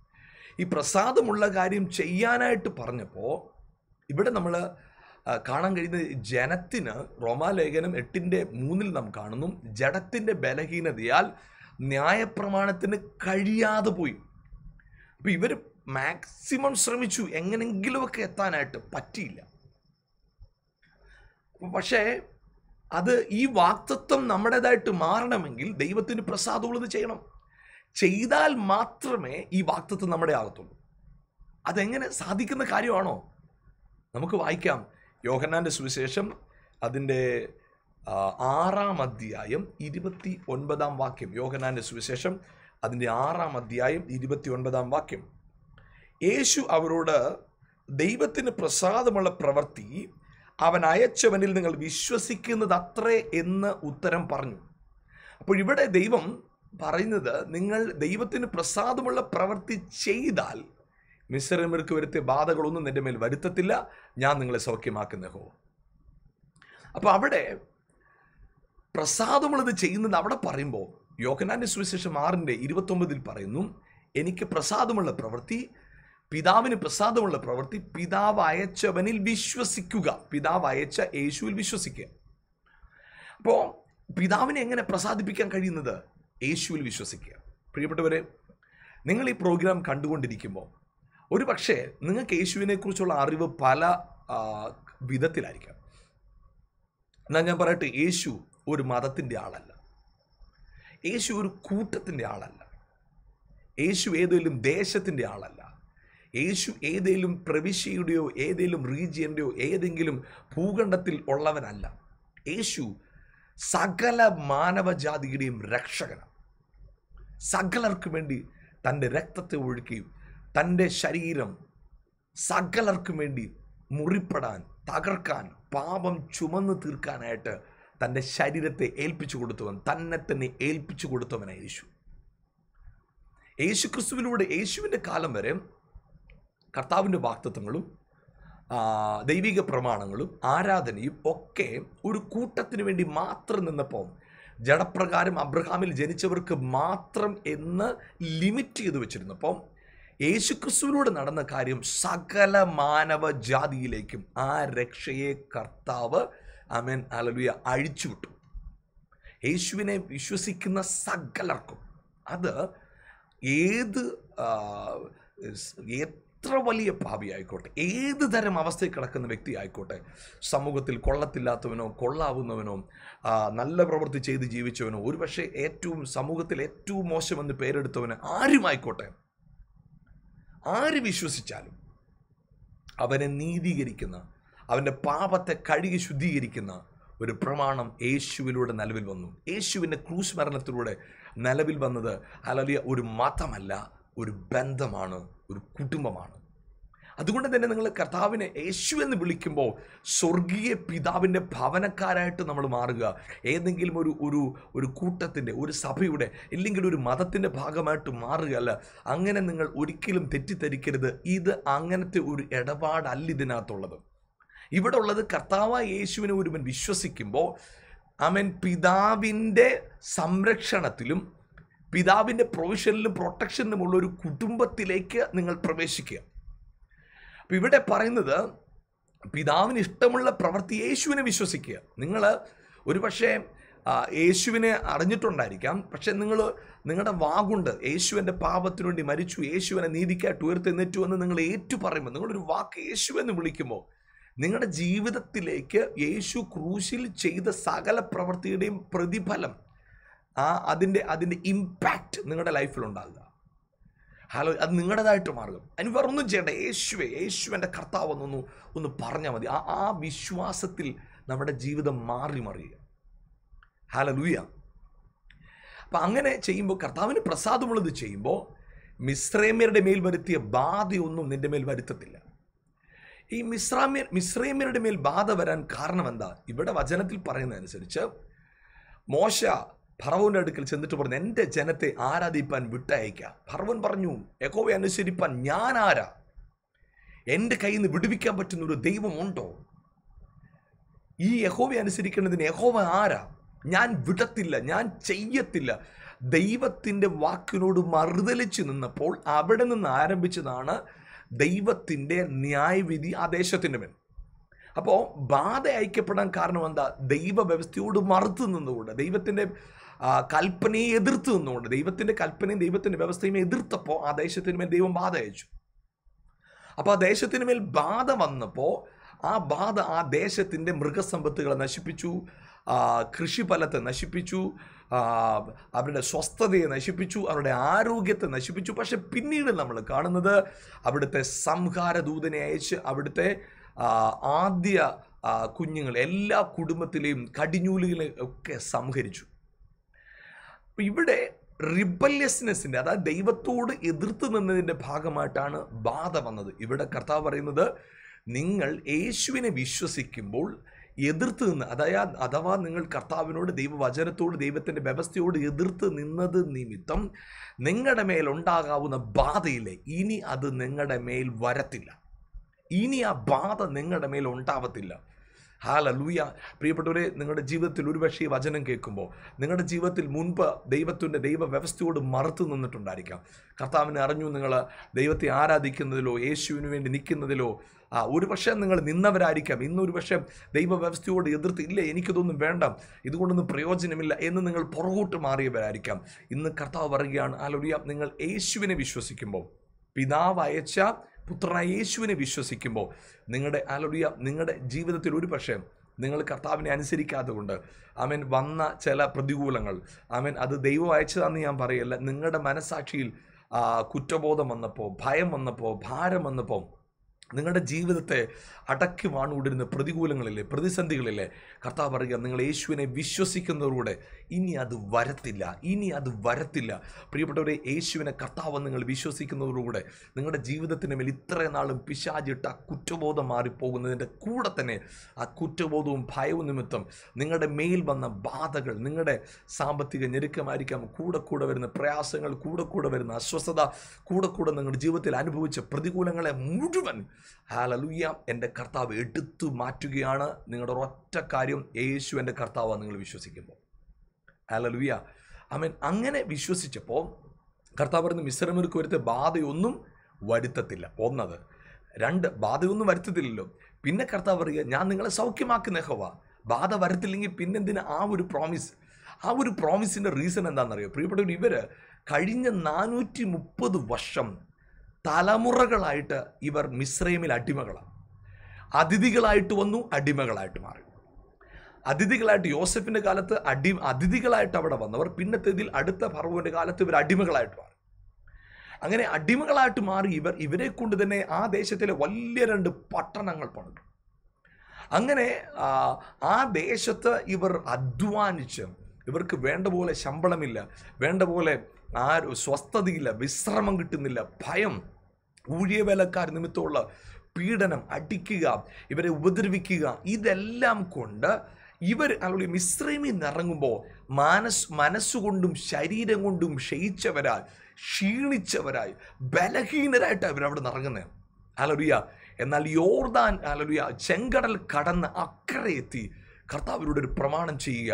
Speaker 1: ഈ പ്രസാദമുള്ള കാര്യം ചെയ്യാനായിട്ട് പറഞ്ഞപ്പോൾ ഇവിടെ നമ്മൾ കാണാൻ കഴിയുന്ന ജനത്തിന് റോമാലേഖനം എട്ടിൻ്റെ മൂന്നിൽ നാം കാണുന്നു ജഡത്തിൻ്റെ ബലഹീനതയാൽ ന്യായപ്രമാണത്തിന് കഴിയാതെ പോയി അപ്പോൾ ഇവർ മാക്സിമം ശ്രമിച്ചു എങ്ങനെങ്കിലുമൊക്കെ എത്താനായിട്ട് പറ്റിയില്ല പക്ഷേ അത് ഈ വാക്തത്വം നമ്മുടേതായിട്ട് മാറണമെങ്കിൽ ദൈവത്തിന് പ്രസാദമുള്ളത് ചെയ്യണം ചെയ്താൽ മാത്രമേ ഈ വാക്തത്വം നമ്മുടെ ആകത്തുള്ളൂ അതെങ്ങനെ സാധിക്കുന്ന കാര്യമാണോ നമുക്ക് വായിക്കാം യോഹന്നാൻ്റെ സുവിശേഷം അതിൻ്റെ ആറാം അധ്യായം ഇരുപത്തി ഒൻപതാം വാക്യം യോഹനാൻ്റെ സുവിശേഷം അതിൻ്റെ ആറാം അധ്യായം ഇരുപത്തി ഒൻപതാം വാക്യം യേശു അവരോട് ദൈവത്തിന് പ്രസാദമുള്ള പ്രവൃത്തി അവൻ അയച്ചവനിൽ നിങ്ങൾ വിശ്വസിക്കുന്നത് അത്രേ എന്ന് ഉത്തരം പറഞ്ഞു അപ്പോൾ ഇവിടെ ദൈവം പറയുന്നത് നിങ്ങൾ ദൈവത്തിന് പ്രസാദമുള്ള പ്രവൃത്തി ചെയ്താൽ മിശ്രമർക്ക് വരുത്തിയ ബാധകളൊന്നും നിൻ്റെ മേൽ വരുത്തത്തില്ല ഞാൻ നിങ്ങളെ സൗഖ്യമാക്കുന്ന ഹോ അപ്പോൾ അവിടെ പ്രസാദമുള്ളത് ചെയ്യുന്നത് അവിടെ പറയുമ്പോൾ യോഹനാൻ്റെ സുവിശേഷം ആറിൻ്റെ ഇരുപത്തൊമ്പതിൽ പറയുന്നു എനിക്ക് പ്രസാദമുള്ള പ്രവൃത്തി പിതാവിന് പ്രസാദമുള്ള പ്രവൃത്തി പിതാവ് അയച്ചവനിൽ വിശ്വസിക്കുക പിതാവ് അയച്ച യേശുവിൽ വിശ്വസിക്കുക അപ്പോൾ പിതാവിനെ എങ്ങനെ പ്രസാദിപ്പിക്കാൻ കഴിയുന്നത് യേശുവിൽ വിശ്വസിക്കുക പ്രിയപ്പെട്ടവരെ നിങ്ങൾ ഈ പ്രോഗ്രാം കണ്ടുകൊണ്ടിരിക്കുമ്പോൾ ഒരു പക്ഷേ നിങ്ങൾക്ക് യേശുവിനെക്കുറിച്ചുള്ള അറിവ് പല വിധത്തിലായിരിക്കാം എന്നാൽ ഞാൻ പറയട്ടെ യേശു ഒരു മതത്തിൻ്റെ ആളല്ല യേശു ഒരു കൂട്ടത്തിൻ്റെ ആളല്ല യേശു ഏതെങ്കിലും ദേശത്തിൻ്റെ ആളല്ല യേശു ഏതെങ്കിലും പ്രവിശ്യയുടെയോ ഏതെങ്കിലും റീജിയൻ്റെയോ ഏതെങ്കിലും ഭൂഖണ്ഡത്തിൽ ഉള്ളവനല്ല യേശു സകല മാനവജാതിയുടെയും രക്ഷകനാണ് സകലർക്കു വേണ്ടി തൻ്റെ രക്തത്തെ ഒഴുക്കുകയും തൻ്റെ ശരീരം സകലർക്കും വേണ്ടി മുറിപ്പെടാൻ തകർക്കാൻ പാപം ചുമന്ന് തീർക്കാനായിട്ട് തൻ്റെ ശരീരത്തെ ഏൽപ്പിച്ചു കൊടുത്തവൻ തന്നെ തന്നെ ഏൽപ്പിച്ചു കൊടുത്തവനായി യേശു യേശു ക്രിസ്തുവിലൂടെ യേശുവിൻ്റെ കാലം വരെ കർത്താവിൻ്റെ വാക്തത്വങ്ങളും ദൈവിക പ്രമാണങ്ങളും ആരാധനയും ഒക്കെ ഒരു കൂട്ടത്തിന് വേണ്ടി മാത്രം നിന്നപ്പോൾ ജഡപ്രകാരം അബ്രഹാമിൽ ജനിച്ചവർക്ക് മാത്രം എന്ന് ലിമിറ്റ് ചെയ്ത് വെച്ചിരുന്നു അപ്പം യേശുക്രിസ്തുവിനോട് നടന്ന കാര്യം സകല മാനവ ജാതിയിലേക്കും ആ രക്ഷയെ കർത്താവ് അമൻ അലലുയ അഴിച്ചുവിട്ടു യേശുവിനെ വിശ്വസിക്കുന്ന സകലർക്കും അത് ഏത് എത്ര വലിയ പാപി ആയിക്കോട്ടെ ഏത് തരം അവസ്ഥയിൽ കിടക്കുന്ന വ്യക്തി ആയിക്കോട്ടെ സമൂഹത്തിൽ കൊള്ളത്തില്ലാത്തവനോ കൊള്ളാവുന്നവനോ നല്ല പ്രവൃത്തി ചെയ്ത് ജീവിച്ചവനോ ഒരുപക്ഷെ ഏറ്റവും സമൂഹത്തിൽ ഏറ്റവും മോശമെന്ന് പേരെടുത്തവന് ആരുമായിക്കോട്ടെ ആര് വിശ്വസിച്ചാലും അവനെ നീതീകരിക്കുന്ന അവൻ്റെ പാപത്തെ കഴുകി ശുദ്ധീകരിക്കുന്ന ഒരു പ്രമാണം യേശുവിലൂടെ നിലവിൽ വന്നു യേശുവിൻ്റെ ക്രൂസ് മരണത്തിലൂടെ നിലവിൽ വന്നത് അലലിയ ഒരു മതമല്ല ഒരു ബന്ധമാണ് ഒരു കുടുംബമാണ് അതുകൊണ്ട് തന്നെ നിങ്ങൾ കർത്താവിനെ യേശു എന്ന് വിളിക്കുമ്പോൾ സ്വർഗീയ പിതാവിൻ്റെ ഭവനക്കാരായിട്ട് നമ്മൾ മാറുക ഏതെങ്കിലും ഒരു ഒരു ഒരു കൂട്ടത്തിൻ്റെ ഒരു സഭയുടെ ഇല്ലെങ്കിൽ ഒരു മതത്തിൻ്റെ ഭാഗമായിട്ട് മാറുകയല്ല അങ്ങനെ നിങ്ങൾ ഒരിക്കലും തെറ്റിദ്ധരിക്കരുത് ഇത് അങ്ങനത്തെ ഒരു ഇടപാടല്ല ഇതിനകത്തുള്ളത് ഇവിടെ ഉള്ളത് കർത്താവ് യേശുവിനെ ഒരുവൻ വിശ്വസിക്കുമ്പോൾ അവൻ പിതാവിൻ്റെ സംരക്ഷണത്തിലും പിതാവിൻ്റെ പ്രൊവിഷനിലും ഉള്ള ഒരു കുടുംബത്തിലേക്ക് നിങ്ങൾ പ്രവേശിക്കുക അപ്പോൾ ഇവിടെ പറയുന്നത് പിതാവിന് ഇഷ്ടമുള്ള പ്രവൃത്തി യേശുവിനെ വിശ്വസിക്കുക നിങ്ങൾ ഒരുപക്ഷെ യേശുവിനെ അറിഞ്ഞിട്ടുണ്ടായിരിക്കാം പക്ഷേ നിങ്ങൾ നിങ്ങളുടെ വാഗുണ്ട് യേശു എൻ്റെ പാപത്തിനു വേണ്ടി മരിച്ചു യേശുവിനെ നീതിക്കായിട്ട് ഉയർത്തെന്നിറ്റു എന്ന് നിങ്ങൾ ഏറ്റു പറയുമ്പോൾ നിങ്ങളൊരു വാക്ക് യേശു എന്ന് വിളിക്കുമ്പോൾ നിങ്ങളുടെ ജീവിതത്തിലേക്ക് യേശു ക്രൂശിൽ ചെയ്ത സകല പ്രവൃത്തിയുടെയും പ്രതിഫലം ആ അതിൻ്റെ അതിൻ്റെ ഇമ്പാക്റ്റ് നിങ്ങളുടെ ലൈഫിൽ ഉണ്ടാകുക ഹലോ അത് നിങ്ങളുടേതായിട്ട് മാറുക അതിന് വേറെ ഒന്നും ചെയ്യേണ്ട യേശുവെ യേശുവിൻ്റെ കർത്താവ് എന്നൊന്ന് ഒന്ന് പറഞ്ഞാൽ മതി ആ ആ വിശ്വാസത്തിൽ നമ്മുടെ ജീവിതം മാറി മറിയുക ഹലോ ലൂയ അപ്പം അങ്ങനെ ചെയ്യുമ്പോൾ കർത്താവിന് പ്രസാദമുള്ളത് ചെയ്യുമ്പോൾ മിശ്രേമ്യരുടെ മേൽ വരുത്തിയ ബാധയൊന്നും നിൻ്റെ മേൽ വരുത്തത്തില്ല ഈ മിശ്രാമ്യർ മിശ്രേമ്യരുടെ മേൽ ബാധ വരാൻ കാരണം എന്താ ഇവിടെ വചനത്തിൽ പറയുന്നതനുസരിച്ച് മോശ ഫറവോന്റെ അടുക്കൽ ചെന്നിട്ട് പറഞ്ഞു എൻ്റെ ജനത്തെ ആരാധിപ്പാൻ വിട്ടയക്കുക ഫറവൻ പറഞ്ഞു എക്കോവെ അനുസരിപ്പാൻ ഞാൻ ആരാ എൻ്റെ കയ്യിൽ നിന്ന് വിടുവിക്കാൻ പറ്റുന്ന ഒരു ദൈവമുണ്ടോ ഈ യഹോവെ അനുസരിക്കേണ്ടതിന് യഹോവ ആരാ ഞാൻ വിടത്തില്ല ഞാൻ ചെയ്യത്തില്ല ദൈവത്തിൻ്റെ വാക്കിനോട് മറുതലിച്ച് നിന്നപ്പോൾ അവിടെ നിന്ന് ആരംഭിച്ചതാണ് ദൈവത്തിൻ്റെ ന്യായവിധി ആ ദേശത്തിൻ്റെ മേൽ അപ്പോൾ ബാധ അയക്കപ്പെടാൻ കാരണം എന്താ ദൈവ വ്യവസ്ഥയോട് മറുത്തു നിന്നുകൊണ്ട് ദൈവത്തിൻ്റെ കൽപ്പനയെ എതിർത്ത് നിന്നുകൊണ്ട് ദൈവത്തിൻ്റെ കൽപ്പനയും ദൈവത്തിൻ്റെ വ്യവസ്ഥയും എതിർത്തപ്പോൾ ആ മേൽ ദൈവം ബാധ അയച്ചു അപ്പോൾ ആ മേൽ ബാധ വന്നപ്പോൾ ആ ബാധ ആ ദേശത്തിൻ്റെ മൃഗസമ്പത്തുകളെ നശിപ്പിച്ചു കൃഷിഫലത്തെ നശിപ്പിച്ചു അവരുടെ സ്വസ്ഥതയെ നശിപ്പിച്ചു അവരുടെ ആരോഗ്യത്തെ നശിപ്പിച്ചു പക്ഷെ പിന്നീട് നമ്മൾ കാണുന്നത് അവിടുത്തെ സംഹാരദൂതനെ അയച്ച് അവിടുത്തെ ആദ്യ കുഞ്ഞുങ്ങൾ എല്ലാ കുടുംബത്തിലെയും കടിഞ്ഞൂലുകളെ ഒക്കെ സംഹരിച്ചു ഇവിടെ റിബല്യസ്നെസ്സിൻ്റെ അതായത് ദൈവത്തോട് എതിർത്ത് നിന്നതിൻ്റെ ഭാഗമായിട്ടാണ് ബാധ വന്നത് ഇവിടെ കർത്താവ് പറയുന്നത് നിങ്ങൾ യേശുവിനെ വിശ്വസിക്കുമ്പോൾ എതിർത്ത് നിന്ന് അതായത് അഥവാ നിങ്ങൾ കർത്താവിനോട് ദൈവവചനത്തോട് ദൈവത്തിൻ്റെ വ്യവസ്ഥയോട് എതിർത്ത് നിന്നത് നിമിത്തം നിങ്ങളുടെ മേൽ ഉണ്ടാകാവുന്ന ബാധയില്ലേ ഇനി അത് നിങ്ങളുടെ മേൽ വരത്തില്ല ഇനി ആ ബാധ നിങ്ങളുടെ മേൽ ഉണ്ടാവത്തില്ല ഹാല ലൂയ പ്രിയപ്പെട്ടവരെ നിങ്ങളുടെ ജീവിതത്തിൽ ഒരുപക്ഷെ ഈ വചനം കേൾക്കുമ്പോൾ നിങ്ങളുടെ ജീവിതത്തിൽ മുൻപ് ദൈവത്തിൻ്റെ ദൈവ വ്യവസ്ഥയോട് മറുത്തു നിന്നിട്ടുണ്ടായിരിക്കാം കർത്താവിനെ അറിഞ്ഞു നിങ്ങൾ ദൈവത്തെ ആരാധിക്കുന്നതിലോ യേശുവിന് വേണ്ടി നിൽക്കുന്നതിലോ ആ ഒരു പക്ഷേ നിങ്ങൾ നിന്നവരായിരിക്കാം ഇന്ന് പക്ഷേ ദൈവ ദൈവവ്യവസ്ഥയോട് എതിർത്ത് ഇല്ല എനിക്കിതൊന്നും വേണ്ട ഇതുകൊണ്ടൊന്നും പ്രയോജനമില്ല എന്ന് നിങ്ങൾ പുറകോട്ട് മാറിയവരായിരിക്കാം ഇന്ന് കർത്താവ് പറയുകയാണ് ആലോചിക്കാം നിങ്ങൾ യേശുവിനെ വിശ്വസിക്കുമ്പോൾ പിതാവ് അയച്ച പുത്ര യേശുവിനെ വിശ്വസിക്കുമ്പോൾ നിങ്ങളുടെ അലറിയ നിങ്ങളുടെ ജീവിതത്തിൽ ഒരു പക്ഷേ നിങ്ങൾ കർത്താവിനെ അനുസരിക്കാതെ കൊണ്ട് അവൻ വന്ന ചില പ്രതികൂലങ്ങൾ അവൻ അത് ദൈവം അയച്ചതാണെന്ന് ഞാൻ പറയല്ല നിങ്ങളുടെ മനസാക്ഷിയിൽ കുറ്റബോധം വന്നപ്പോൾ ഭയം വന്നപ്പോൾ ഭാരം വന്നപ്പോൾ നിങ്ങളുടെ ജീവിതത്തെ അടക്കി വാണൂടിരുന്ന പ്രതികൂലങ്ങളില്ലേ പ്രതിസന്ധികളില്ലേ കർത്താവ് പറയുക നിങ്ങൾ യേശുവിനെ വിശ്വസിക്കുന്നവരോട് ഇനി അത് വരത്തില്ല ഇനി അത് വരത്തില്ല പ്രിയപ്പെട്ടവരെ യേശുവിനെ കർത്താവ് നിങ്ങൾ വിശ്വസിക്കുന്നവരോട് നിങ്ങളുടെ ജീവിതത്തിൻ്റെ മേൽ ഇത്രയും നാളും പിശാചിട്ട് ആ കുറ്റബോധം മാറിപ്പോകുന്നതിൻ്റെ കൂടെ തന്നെ ആ കുറ്റബോധവും ഭയവും നിമിത്തം നിങ്ങളുടെ മേൽ വന്ന ബാധകൾ നിങ്ങളുടെ സാമ്പത്തിക ഞെരുക്കമായിരിക്കാം കൂടെ കൂടെ വരുന്ന പ്രയാസങ്ങൾ കൂടെ കൂടെ വരുന്ന അസ്വസ്ഥത കൂടെ കൂടെ നിങ്ങളുടെ ജീവിതത്തിൽ അനുഭവിച്ച പ്രതികൂലങ്ങളെ മുഴുവൻ ഹാലലൂയ എൻ്റെ കർത്താവ് എടുത്തു മാറ്റുകയാണ് നിങ്ങളുടെ ഒരൊറ്റ കാര്യം യേശു എൻ്റെ കർത്താവാണ് നിങ്ങൾ വിശ്വസിക്കുമ്പോൾ ഐ മീൻ അങ്ങനെ വിശ്വസിച്ചപ്പോൾ കർത്താവ് പറയുന്ന മിശ്രമർക്ക് വരുത്തിയ ബാധയൊന്നും വരുത്തത്തില്ല ഒന്നത് രണ്ട് ബാധയൊന്നും വരുത്തത്തില്ലല്ലോ പിന്നെ കർത്താവ് പറയുക ഞാൻ നിങ്ങളെ സൗഖ്യമാക്കുന്ന ഹോവ ബാധ വരത്തില്ലെങ്കിൽ പിന്നെന്തിന് ആ ഒരു പ്രോമിസ് ആ ഒരു പ്രോമിസിൻ്റെ റീസൺ എന്താണെന്നറിയോ പ്രിയപ്പെട്ടവർ ഇവർ കഴിഞ്ഞ നാനൂറ്റി മുപ്പത് വർഷം തലമുറകളായിട്ട് ഇവർ മിശ്രൈമിൽ അടിമകളാണ് അതിഥികളായിട്ട് വന്നു അടിമകളായിട്ട് മാറി അതിഥികളായിട്ട് യോസഫിൻ്റെ കാലത്ത് അടി അതിഥികളായിട്ട് അവിടെ വന്നവർ പിന്നത്തേതിൽ അടുത്ത ഫറവോൻ്റെ കാലത്ത് ഇവർ അടിമകളായിട്ട് മാറി അങ്ങനെ അടിമകളായിട്ട് മാറി ഇവർ ഇവരെ കൊണ്ട് തന്നെ ആ ദേശത്തിലെ വലിയ രണ്ട് പട്ടണങ്ങൾ പണിതു അങ്ങനെ ആ ദേശത്ത് ഇവർ അധ്വാനിച്ച് ഇവർക്ക് വേണ്ട പോലെ ശമ്പളമില്ല വേണ്ട പോലെ ആ സ്വസ്ഥതയില്ല വിശ്രമം കിട്ടുന്നില്ല ഭയം ഊഴിയവേലക്കാർ നിമിത്തമുള്ള പീഡനം അടിക്കുക ഇവരെ ഉപദ്രവിക്കുക ഇതെല്ലാം കൊണ്ട് ഇവർ അവളുടെ മിശ്രമിൽ നിറങ്ങുമ്പോൾ മാനസ് മനസ്സുകൊണ്ടും ശരീരം കൊണ്ടും ക്ഷയിച്ചവരാൽ ക്ഷീണിച്ചവരായി ബലഹീനരായിട്ട് അവർ അവിടെ നിറങ്ങുന്നത് അലറിയ എന്നാൽ യോർദാൻ അലറിയ ചെങ്കടൽ കടന്ന് അക്കരെ എത്തി കർത്താവിലൂടെ ഒരു പ്രമാണം ചെയ്യുക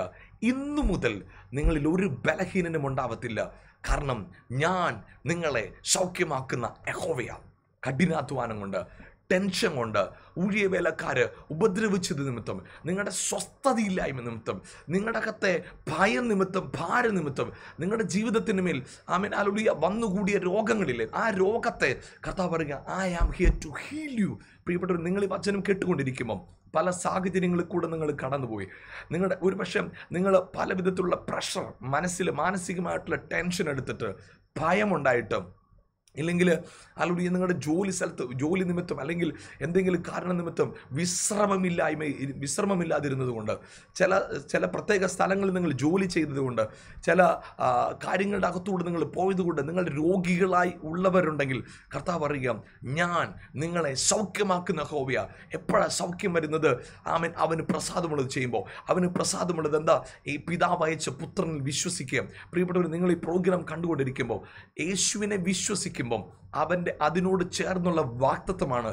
Speaker 1: ഇന്നു മുതൽ നിങ്ങളിൽ ഒരു ബലഹീനനും ഉണ്ടാവത്തില്ല കാരണം ഞാൻ നിങ്ങളെ സൗഖ്യമാക്കുന്ന യഹോവയാണ് കഠിനാധ്വാനം കൊണ്ട് ടെൻഷൻ കൊണ്ട് ഊഴിയ വേലക്കാര് ഉപദ്രവിച്ചത് നിമിത്തം നിങ്ങളുടെ സ്വസ്ഥതയില്ലായ്മ നിമിത്തം നിങ്ങളുടെ അകത്തെ ഭയം നിമിത്തം ഭാര നിമിത്തം നിങ്ങളുടെ ജീവിതത്തിന് മേൽ ആമീൻ വന്നുകൂടിയ രോഗങ്ങളില്ലേ ആ രോഗത്തെ കർത്താവ് പറയുക I am here to heal you പ്രിയപ്പെട്ടവർ നിങ്ങൾ ഈ വചനം കേട്ടുകൊണ്ടിരിക്കുമ്പം പല സാഹചര്യങ്ങളിൽ കൂടെ നിങ്ങൾ കടന്നുപോയി നിങ്ങളുടെ ഒരു പക്ഷേ നിങ്ങൾ പല വിധത്തിലുള്ള പ്രഷർ മനസ്സിൽ മാനസികമായിട്ടുള്ള ടെൻഷൻ എടുത്തിട്ട് ഭയമുണ്ടായിട്ടും ഇല്ലെങ്കിൽ ആലോടി നിങ്ങളുടെ ജോലി സ്ഥലത്ത് ജോലി നിമിത്തം അല്ലെങ്കിൽ എന്തെങ്കിലും കാരണം നിമിത്തം വിശ്രമമില്ലായ്മ വിശ്രമമില്ലാതിരുന്നത് കൊണ്ട് ചില ചില പ്രത്യേക സ്ഥലങ്ങളിൽ നിങ്ങൾ ജോലി ചെയ്തതുകൊണ്ട് ചില കാര്യങ്ങളുടെ അകത്തുകൂടെ നിങ്ങൾ പോയതുകൊണ്ട് നിങ്ങളുടെ രോഗികളായി ഉള്ളവരുണ്ടെങ്കിൽ കർത്താവ് അറിയാം ഞാൻ നിങ്ങളെ സൗഖ്യമാക്കുന്ന ഹോവിയ എപ്പോഴാണ് സൗഖ്യം വരുന്നത് ആമൻ അവന് പ്രസാദമുള്ളത് ചെയ്യുമ്പോൾ അവന് പ്രസാദമുള്ളത് എന്താ ഈ പിതാവ് അയച്ച പുത്രനിൽ വിശ്വസിക്കുക പ്രിയപ്പെട്ടവർ നിങ്ങൾ ഈ പ്രോഗ്രാം കണ്ടുകൊണ്ടിരിക്കുമ്പോൾ യേശുവിനെ വിശ്വസിക്കുക ഉപദേശിക്കുമ്പം അവൻ്റെ അതിനോട് ചേർന്നുള്ള വാക്തത്വമാണ്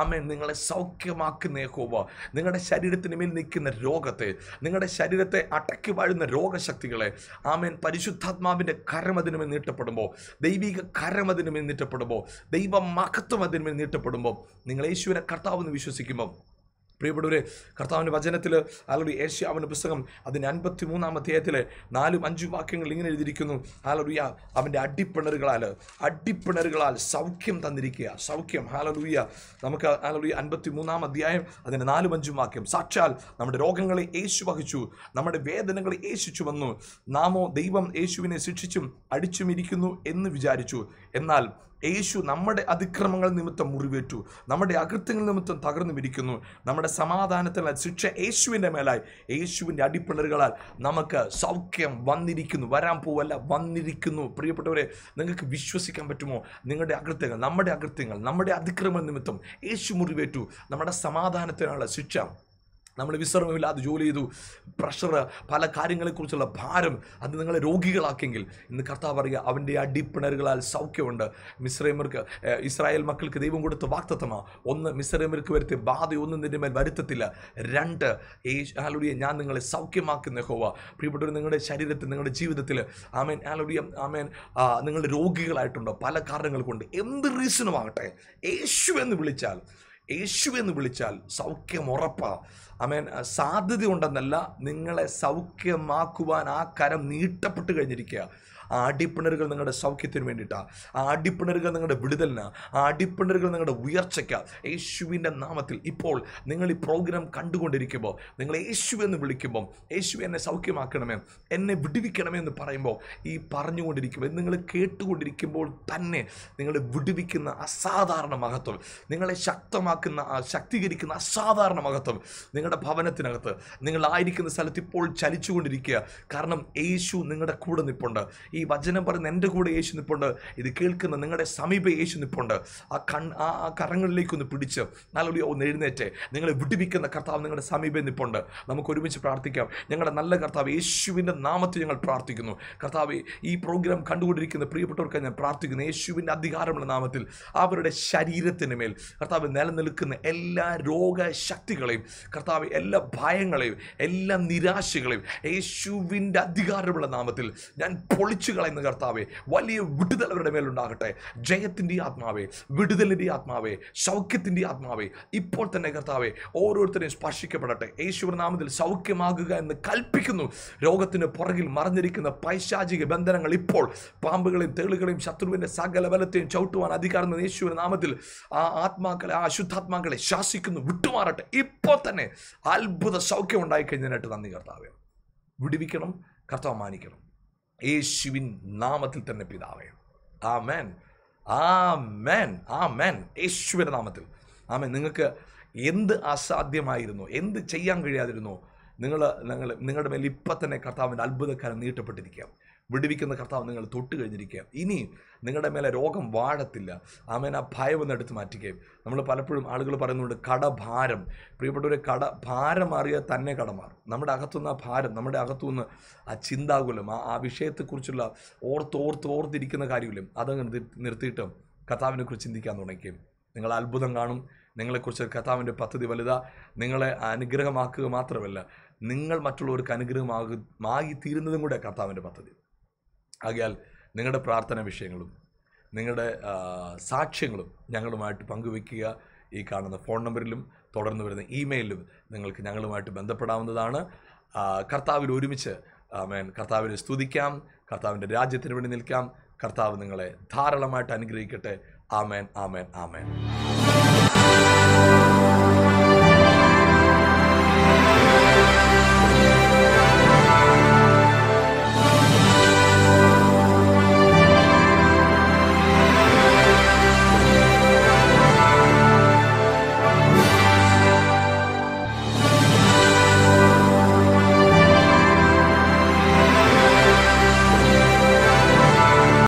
Speaker 1: ആമേൻ നിങ്ങളെ സൗഖ്യമാക്കുന്ന ഹോവ നിങ്ങളുടെ ശരീരത്തിന് മേൽ നിൽക്കുന്ന രോഗത്തെ നിങ്ങളുടെ ശരീരത്തെ അടക്കി വാഴുന്ന രോഗശക്തികളെ ആമേൻ പരിശുദ്ധാത്മാവിൻ്റെ കരം അതിനുമേൽ നീട്ടപ്പെടുമ്പോൾ ദൈവിക കരം അതിനുമേൽ നീട്ടപ്പെടുമ്പോൾ ദൈവ മഹത്വം അതിനുമേൽ നീട്ടപ്പെടുമ്പോൾ നിങ്ങൾ യേശുവിനെ കർത്താവെന്ന് വിശ്വസിക്കുമ്പോൾ പ്രിയപ്പെട്ടവരെ കർത്താവിൻ്റെ വചനത്തിൽ ആലൊരു ഏഷ്യാവിൻ്റെ പുസ്തകം അതിന് അൻപത്തി മൂന്നാം അധ്യായത്തിലെ നാലും അഞ്ചും വാക്യങ്ങൾ ഇങ്ങനെ എഴുതിയിരിക്കുന്നു ഹാലലുയ അവൻ്റെ അടിപ്പിണറുകളാൽ അടിപ്പിണറുകളാൽ സൗഖ്യം തന്നിരിക്കുക സൗഖ്യം ഹാലലുയ നമുക്ക് ഹാലലുയ അൻപത്തി മൂന്നാം അധ്യായം അതിൻ്റെ നാലും അഞ്ചും വാക്യം സാക്ഷാൽ നമ്മുടെ രോഗങ്ങളെ യേശു വഹിച്ചു നമ്മുടെ വേദനകളെ യേശിച്ചു വന്നു നാമോ ദൈവം യേശുവിനെ ശിക്ഷിച്ചും അടിച്ചുമിരിക്കുന്നു എന്ന് വിചാരിച്ചു എന്നാൽ യേശു നമ്മുടെ അതിക്രമങ്ങൾ നിമിത്തം മുറിവേറ്റു നമ്മുടെ അകൃത്യങ്ങൾ നിമിത്തം തകർന്നു പിരിക്കുന്നു നമ്മുടെ സമാധാനത്തിനുള്ള ശിക്ഷ യേശുവിൻ്റെ മേലായി യേശുവിൻ്റെ അടിപ്പിളറുകളാൽ നമുക്ക് സൗഖ്യം വന്നിരിക്കുന്നു വരാൻ പോവല്ല വന്നിരിക്കുന്നു പ്രിയപ്പെട്ടവരെ നിങ്ങൾക്ക് വിശ്വസിക്കാൻ പറ്റുമോ നിങ്ങളുടെ അകൃത്യങ്ങൾ നമ്മുടെ അകൃത്യങ്ങൾ നമ്മുടെ അതിക്രമങ്ങൾ നിമിത്തം യേശു മുറിവേറ്റു നമ്മുടെ സമാധാനത്തിനുള്ള ശിക്ഷ നമ്മൾ വിശ്രമമില്ലാതെ ജോലി ചെയ്തു പ്രഷർ പല കാര്യങ്ങളെക്കുറിച്ചുള്ള ഭാരം അത് നിങ്ങളെ രോഗികളാക്കെങ്കിൽ ഇന്ന് കർത്താവ് പറയുക അവൻ്റെ ആ ഡിപ്പിണറുകളാൽ സൗഖ്യമുണ്ട് മിശ്രൈമർക്ക് ഇസ്രായേൽ മക്കൾക്ക് ദൈവം കൊടുത്ത വാക്തത്വമാണ് ഒന്ന് മിശ്രൈമർക്ക് വരുത്തിയ ബാധയൊന്നും നിന്റെ മേൽ വരുത്തത്തില്ല രണ്ട് ആലുടിയെ ഞാൻ നിങ്ങളെ സൗഖ്യമാക്കുന്ന ഹോവ പ്രിയപ്പെട്ടവർ നിങ്ങളുടെ ശരീരത്തിൽ നിങ്ങളുടെ ജീവിതത്തിൽ ആമേൻ ആലുടിയ ആമേൻ നിങ്ങൾ രോഗികളായിട്ടുണ്ടോ പല കാരണങ്ങൾ കൊണ്ട് എന്ത് റീസണുമാകട്ടെ യേശു എന്ന് വിളിച്ചാൽ യേശു എന്ന് വിളിച്ചാൽ സൗഖ്യം മീൻ അമേൻ ഉണ്ടെന്നല്ല നിങ്ങളെ സൗഖ്യമാക്കുവാൻ ആ കരം നീട്ടപ്പെട്ട് കഴിഞ്ഞിരിക്കുക ആ അടിപ്പിണറുകൾ നിങ്ങളുടെ സൗഖ്യത്തിന് വേണ്ടിയിട്ടാണ് ആ അടിപ്പിണറുകൾ നിങ്ങളുടെ വിടുതലിന് ആ അടിപ്പിണറുകൾ നിങ്ങളുടെ ഉയർച്ചയ്ക്ക് യേശുവിൻ്റെ നാമത്തിൽ ഇപ്പോൾ നിങ്ങൾ ഈ പ്രോഗ്രാം കണ്ടുകൊണ്ടിരിക്കുമ്പോൾ നിങ്ങൾ യേശു എന്ന് വിളിക്കുമ്പോൾ യേശു എന്നെ സൗഖ്യമാക്കണമേ എന്നെ വിടുവിക്കണമേ എന്ന് പറയുമ്പോൾ ഈ പറഞ്ഞുകൊണ്ടിരിക്കുമ്പോൾ നിങ്ങൾ കേട്ടുകൊണ്ടിരിക്കുമ്പോൾ തന്നെ നിങ്ങളെ വിടുവിക്കുന്ന അസാധാരണ മഹത്വം നിങ്ങളെ ശക്തമാക്കുന്ന ശക്തീകരിക്കുന്ന അസാധാരണ മഹത്വം നിങ്ങളുടെ ഭവനത്തിനകത്ത് നിങ്ങളായിരിക്കുന്ന സ്ഥലത്ത് ഇപ്പോൾ ചലിച്ചുകൊണ്ടിരിക്കുക കാരണം യേശു നിങ്ങളുടെ കൂടെ നിപ്പുണ്ട് ഈ ഈ വചനം പറയുന്ന എൻ്റെ കൂടെ യേശു നിപ്പുണ്ട് ഇത് കേൾക്കുന്ന നിങ്ങളുടെ സമീപ യേശു നിപ്പുണ്ട് ആ കൺ ആ ഒന്ന് പിടിച്ച് നല്ലൊരു ഒന്ന് എഴുന്നേറ്റ് നിങ്ങളെ വിടുവിക്കുന്ന കർത്താവ് നിങ്ങളുടെ സമീപ നിപ്പുണ്ട് നമുക്ക് ഒരുമിച്ച് പ്രാർത്ഥിക്കാം ഞങ്ങളുടെ നല്ല കർത്താവ് യേശുവിൻ്റെ നാമത്തിൽ ഞങ്ങൾ പ്രാർത്ഥിക്കുന്നു കർത്താവ് ഈ പ്രോഗ്രാം കണ്ടുകൊണ്ടിരിക്കുന്ന പ്രിയപ്പെട്ടവർക്ക് ഞാൻ പ്രാർത്ഥിക്കുന്നു യേശുവിൻ്റെ അധികാരമുള്ള നാമത്തിൽ അവരുടെ ശരീരത്തിന് മേൽ കർത്താവ് നിലനിൽക്കുന്ന എല്ലാ രോഗശക്തികളെയും കർത്താവ് എല്ലാ ഭയങ്ങളെയും എല്ലാ നിരാശകളെയും യേശുവിൻ്റെ അധികാരമുള്ള നാമത്തിൽ ഞാൻ പൊളിച്ച് മുറിച്ചു കളയുന്ന കർത്താവേ വലിയ വിടുതൽ അവരുടെ മേലുണ്ടാകട്ടെ ജയത്തിൻ്റെ ആത്മാവേ വിടുതലിൻ്റെ ആത്മാവേ സൗഖ്യത്തിൻ്റെ ആത്മാവേ ഇപ്പോൾ തന്നെ കർത്താവെ ഓരോരുത്തരെയും സ്പർശിക്കപ്പെടട്ടെ യേശുനാമത്തിൽ സൗഖ്യമാകുക എന്ന് കൽപ്പിക്കുന്നു രോഗത്തിന് പുറകിൽ മറഞ്ഞിരിക്കുന്ന പൈശാചിക ബന്ധനങ്ങൾ ഇപ്പോൾ പാമ്പുകളെയും തേളുകളെയും ശത്രുവിൻ്റെ സകല ബലത്തെയും ചവിട്ടുവാൻ അധികാരം യേശുവിൻ്റെ നാമത്തിൽ ആ ആത്മാക്കളെ ആ അശുദ്ധാത്മാക്കളെ ശാസിക്കുന്നു വിട്ടുമാറട്ടെ ഇപ്പോൾ തന്നെ അത്ഭുത സൗഖ്യം ഉണ്ടായിക്കഴിഞ്ഞതിനായിട്ട് നന്ദി കർത്താവേ വിടുവിക്കണം കർത്താവ് മാനിക്കണം യേശുവിൻ നാമത്തിൽ തന്നെ പിതാവേ ആ മേൻ ആ മേൻ ആ മേൻ യേശുവിൻ്റെ നാമത്തിൽ ആമേ നിങ്ങൾക്ക് എന്ത് അസാധ്യമായിരുന്നു എന്ത് ചെയ്യാൻ കഴിയാതിരുന്നു നിങ്ങൾ നിങ്ങൾ നിങ്ങളുടെ മേൽ തന്നെ കർത്താവിൻ്റെ അത്ഭുതക്കാരൻ നീട്ടപ്പെട്ടിരിക്കുക വിടുവിക്കുന്ന കർത്താവ് നിങ്ങൾ തൊട്ട് കഴിഞ്ഞിരിക്കുക ഇനി നിങ്ങളുടെ മേലെ രോഗം വാഴത്തില്ല ആമേൻ ആ ഭയം ഒന്ന് എടുത്ത് മാറ്റിക്കുകയും നമ്മൾ പലപ്പോഴും ആളുകൾ പറയുന്നുണ്ട് കടഭാരം പ്രിയപ്പെട്ടവരെ കട ഭാരം മാറിയാൽ തന്നെ കടമാറും നമ്മുടെ അകത്തുനിന്ന് ആ ഭാരം നമ്മുടെ അകത്തുനിന്ന് ആ ചിന്താകുലം ആ ആ വിഷയത്തെക്കുറിച്ചുള്ള ഓർത്ത് ഓർത്ത് ഓർത്തിരിക്കുന്ന കാര്യമില്ല അതങ്ങ് നിർത്തിയിട്ട് കർത്താവിനെക്കുറിച്ച് ചിന്തിക്കാൻ തുടങ്ങിക്കും നിങ്ങൾ അത്ഭുതം കാണും നിങ്ങളെക്കുറിച്ച് കഥാവിൻ്റെ പദ്ധതി വലുത നിങ്ങളെ അനുഗ്രഹമാക്കുക മാത്രമല്ല നിങ്ങൾ മറ്റുള്ളവർക്ക് അനുഗ്രഹമാകു മാകി തീരുന്നതും കൂടെ കർത്താവിൻ്റെ പദ്ധതി ആകയാൽ നിങ്ങളുടെ പ്രാർത്ഥന വിഷയങ്ങളും നിങ്ങളുടെ സാക്ഷ്യങ്ങളും ഞങ്ങളുമായിട്ട് പങ്കുവെക്കുക ഈ കാണുന്ന ഫോൺ നമ്പറിലും തുടർന്ന് വരുന്ന ഇമെയിലും നിങ്ങൾക്ക് ഞങ്ങളുമായിട്ട് ബന്ധപ്പെടാവുന്നതാണ് കർത്താവിൽ ഒരുമിച്ച് മേൻ കർത്താവിനെ സ്തുതിക്കാം കർത്താവിൻ്റെ രാജ്യത്തിന് വേണ്ടി നിൽക്കാം കർത്താവ് നിങ്ങളെ ധാരാളമായിട്ട് അനുഗ്രഹിക്കട്ടെ ആമേൻ ആമേൻ ആമേൻ